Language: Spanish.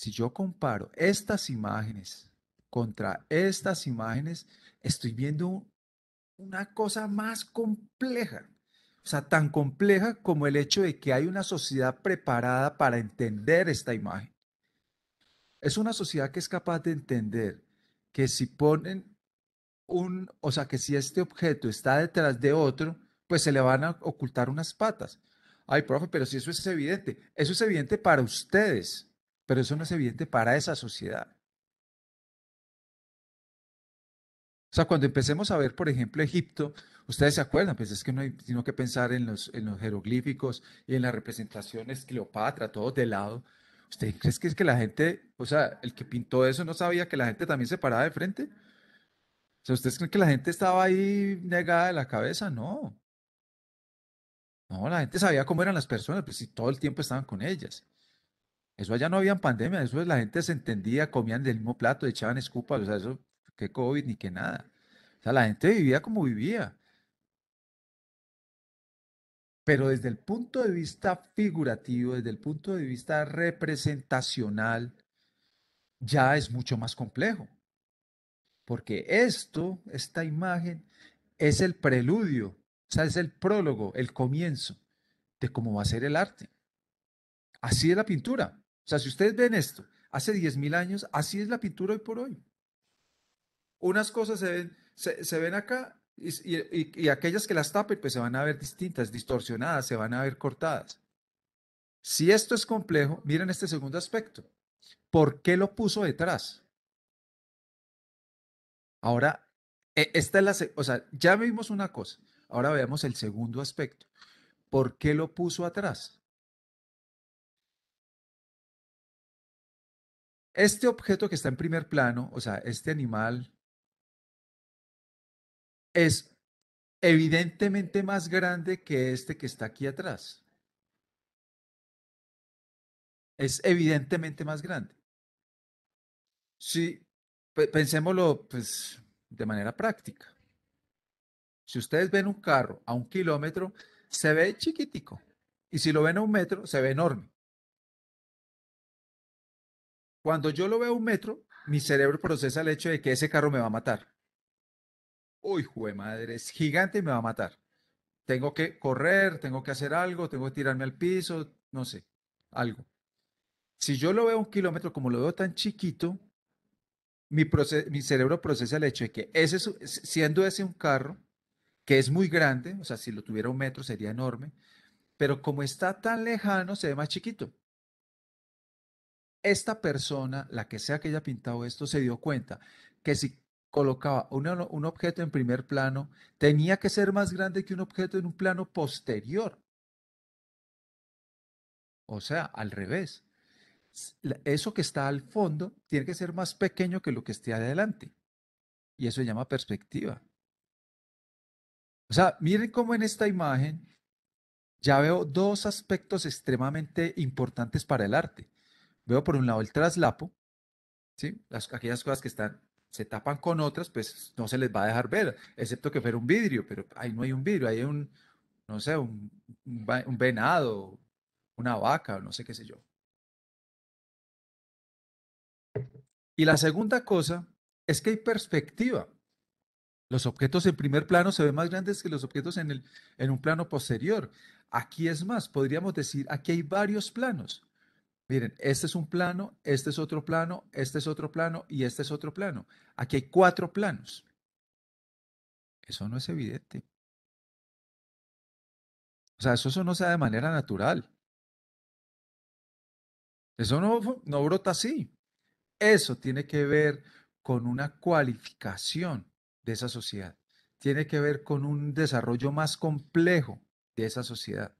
si yo comparo estas imágenes contra estas imágenes, estoy viendo una cosa más compleja. O sea, tan compleja como el hecho de que hay una sociedad preparada para entender esta imagen. Es una sociedad que es capaz de entender que si ponen un, o sea, que si este objeto está detrás de otro, pues se le van a ocultar unas patas. Ay, profe, pero si eso es evidente, eso es evidente para ustedes pero eso no es evidente para esa sociedad. O sea, cuando empecemos a ver, por ejemplo, Egipto, ustedes se acuerdan, pues es que no hay sino que pensar en los, en los jeroglíficos y en las representaciones Cleopatra, todos de lado. ¿Usted cree que es que la gente, o sea, el que pintó eso no sabía que la gente también se paraba de frente? O sea, ¿ustedes creen que la gente estaba ahí negada de la cabeza? No. No, la gente sabía cómo eran las personas, pero pues, si todo el tiempo estaban con ellas. Eso allá no había pandemia, eso la gente se entendía, comían del mismo plato, echaban escupas, o sea, eso, que COVID ni que nada. O sea, la gente vivía como vivía. Pero desde el punto de vista figurativo, desde el punto de vista representacional, ya es mucho más complejo. Porque esto, esta imagen, es el preludio, o sea, es el prólogo, el comienzo de cómo va a ser el arte. Así es la pintura. O sea, si ustedes ven esto, hace 10.000 años, así es la pintura hoy por hoy. Unas cosas se ven, se, ven acá y, aquellas que las tapen, pues se van a ver distintas, distorsionadas, se van a ver cortadas. Si esto es complejo, miren este segundo aspecto. ¿Por qué lo puso detrás? Ahora, e, esta es la, o sea, ya vimos una cosa. Ahora veamos el segundo aspecto. ¿Por qué lo puso atrás? este objeto que está en primer plano, o sea, este animal, es evidentemente más grande que este que está aquí atrás. Es evidentemente más grande. Si pensémoslo pues, de manera práctica. Si ustedes ven un carro a un kilómetro, se ve chiquitico. Y si lo ven a un metro, se ve enorme. Cuando yo lo veo a un metro, mi cerebro procesa el hecho de que ese carro me va a matar. Uy, jue madre, es gigante y me va a matar. Tengo que correr, tengo que hacer algo, tengo que tirarme al piso, no sé, algo. Si yo lo veo a un kilómetro, como lo veo tan chiquito, mi, cerebro procesa el hecho de que ese, siendo ese un carro, que es muy grande, o sea, si lo tuviera un metro sería enorme, pero como está tan lejano, se ve más chiquito esta persona, la que sea que haya pintado esto, se dio cuenta que si colocaba un, objeto en primer plano, tenía que ser más grande que un objeto en un plano posterior. O sea, al revés. Eso que está al fondo tiene que ser más pequeño que lo que esté adelante. Y eso se llama perspectiva. O sea, miren cómo en esta imagen ya veo dos aspectos extremadamente importantes para el arte. Veo por un lado el traslapo, ¿sí? aquellas cosas que están, se tapan con otras, pues no se les va a dejar ver, excepto que fuera un vidrio, pero ahí no hay un vidrio, hay un, no sé, venado, una vaca, no sé qué sé yo. Y la segunda cosa es que hay perspectiva. Los objetos en primer plano se ven más grandes que los objetos en, el, en un plano posterior. Aquí es más, podríamos decir, aquí hay varios planos. Miren, este es un plano, este es otro plano, este es otro plano y este es otro plano. Aquí hay cuatro planos. Eso no es evidente. O sea, eso, no se da de manera natural. Eso no brota así. Eso tiene que ver con una cualificación de esa sociedad. Tiene que ver con un desarrollo más complejo de esa sociedad.